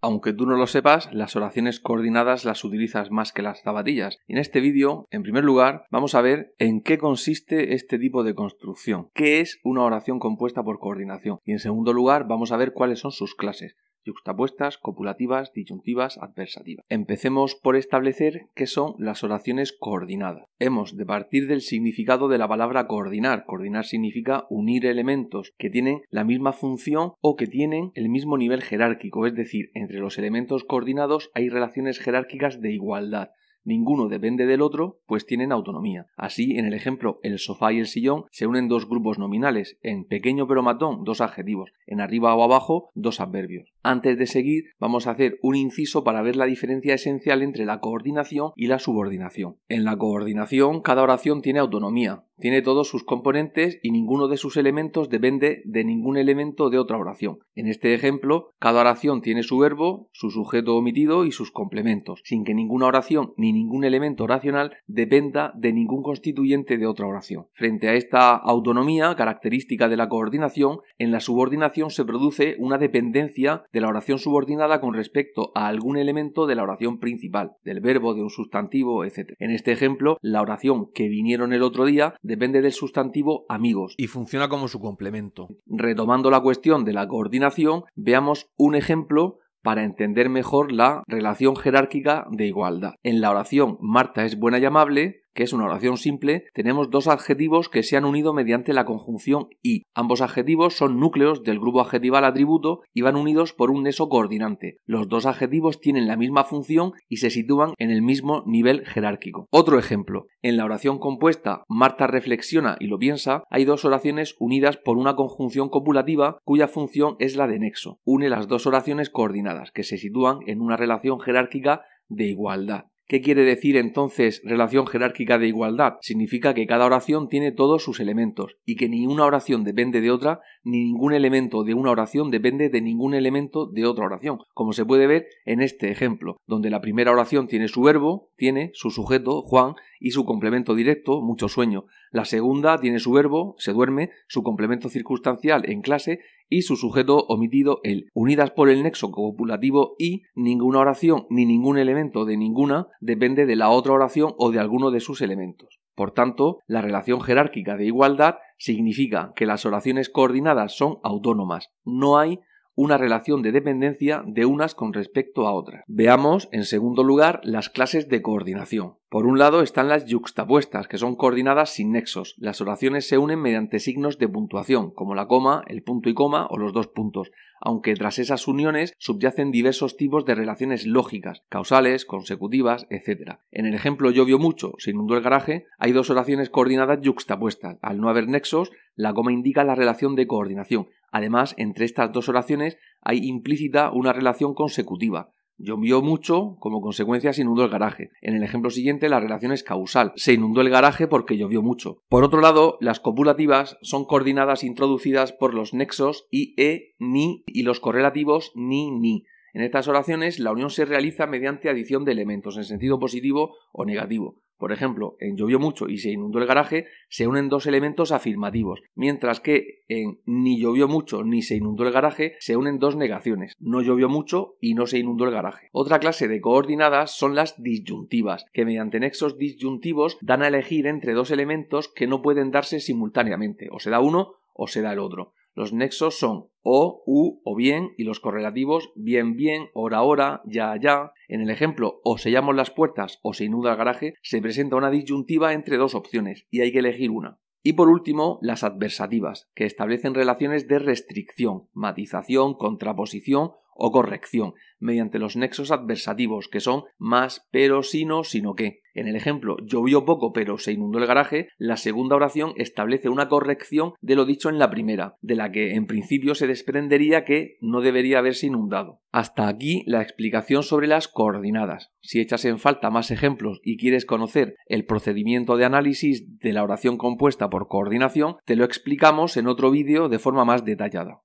Aunque tú no lo sepas, las oraciones coordinadas las utilizas más que las zapatillas. en este vídeo, en primer lugar, vamos a ver en qué consiste este tipo de construcción. ¿Qué es una oración compuesta por coordinación? Y en segundo lugar, vamos a ver cuáles son sus clases yuxtapuestas, copulativas, disyuntivas, adversativas. Empecemos por establecer qué son las oraciones coordinadas. Hemos de partir del significado de la palabra coordinar. Coordinar significa unir elementos que tienen la misma función o que tienen el mismo nivel jerárquico, es decir, entre los elementos coordinados hay relaciones jerárquicas de igualdad ninguno depende del otro, pues tienen autonomía. Así, en el ejemplo, el sofá y el sillón se unen dos grupos nominales, en pequeño pero matón, dos adjetivos, en arriba o abajo, dos adverbios. Antes de seguir, vamos a hacer un inciso para ver la diferencia esencial entre la coordinación y la subordinación. En la coordinación, cada oración tiene autonomía, tiene todos sus componentes y ninguno de sus elementos depende de ningún elemento de otra oración. En este ejemplo, cada oración tiene su verbo, su sujeto omitido y sus complementos, sin que ninguna oración ni ningún elemento oracional dependa de ningún constituyente de otra oración. Frente a esta autonomía, característica de la coordinación, en la subordinación se produce una dependencia de la oración subordinada con respecto a algún elemento de la oración principal, del verbo, de un sustantivo, etc. En este ejemplo, la oración que vinieron el otro día depende del sustantivo amigos. Y funciona como su complemento. Retomando la cuestión de la coordinación, veamos un ejemplo para entender mejor la relación jerárquica de igualdad. En la oración Marta es buena y amable, que es una oración simple, tenemos dos adjetivos que se han unido mediante la conjunción y. Ambos adjetivos son núcleos del grupo adjetival atributo y van unidos por un nexo coordinante. Los dos adjetivos tienen la misma función y se sitúan en el mismo nivel jerárquico. Otro ejemplo. En la oración compuesta Marta reflexiona y lo piensa, hay dos oraciones unidas por una conjunción copulativa cuya función es la de nexo. Une las dos oraciones coordinadas que se sitúan en una relación jerárquica de igualdad. ¿Qué quiere decir entonces relación jerárquica de igualdad? Significa que cada oración tiene todos sus elementos y que ni una oración depende de otra, ni ningún elemento de una oración depende de ningún elemento de otra oración, como se puede ver en este ejemplo, donde la primera oración tiene su verbo, tiene su sujeto, Juan, y su complemento directo, mucho sueño. La segunda tiene su verbo, se duerme, su complemento circunstancial en clase y su sujeto omitido el unidas por el nexo copulativo y ninguna oración ni ningún elemento de ninguna depende de la otra oración o de alguno de sus elementos. Por tanto, la relación jerárquica de igualdad significa que las oraciones coordinadas son autónomas, no hay una relación de dependencia de unas con respecto a otras. Veamos, en segundo lugar, las clases de coordinación. Por un lado están las yuxtapuestas, que son coordinadas sin nexos. Las oraciones se unen mediante signos de puntuación, como la coma, el punto y coma o los dos puntos, aunque tras esas uniones subyacen diversos tipos de relaciones lógicas, causales, consecutivas, etc. En el ejemplo llovió mucho, se inundó el garaje, hay dos oraciones coordinadas yuxtapuestas. Al no haber nexos, la coma indica la relación de coordinación. Además, entre estas dos oraciones hay implícita una relación consecutiva. Llovió mucho, como consecuencia se inundó el garaje. En el ejemplo siguiente la relación es causal. Se inundó el garaje porque llovió mucho. Por otro lado, las copulativas son coordinadas introducidas por los nexos i, e, ni y los correlativos ni, ni. En estas oraciones la unión se realiza mediante adición de elementos en sentido positivo o negativo. Por ejemplo, en llovió mucho y se inundó el garaje se unen dos elementos afirmativos, mientras que en ni llovió mucho ni se inundó el garaje se unen dos negaciones, no llovió mucho y no se inundó el garaje. Otra clase de coordinadas son las disyuntivas, que mediante nexos disyuntivos dan a elegir entre dos elementos que no pueden darse simultáneamente, o se da uno o se da el otro. Los nexos son o, u o bien y los correlativos bien bien, hora hora, ya ya. En el ejemplo o sellamos las puertas o se inunda el garaje, se presenta una disyuntiva entre dos opciones y hay que elegir una. Y por último, las adversativas, que establecen relaciones de restricción, matización, contraposición o corrección mediante los nexos adversativos que son más pero sino sino que. En el ejemplo llovió poco pero se inundó el garaje, la segunda oración establece una corrección de lo dicho en la primera, de la que en principio se desprendería que no debería haberse inundado. Hasta aquí la explicación sobre las coordinadas. Si echas en falta más ejemplos y quieres conocer el procedimiento de análisis de la oración compuesta por coordinación, te lo explicamos en otro vídeo de forma más detallada.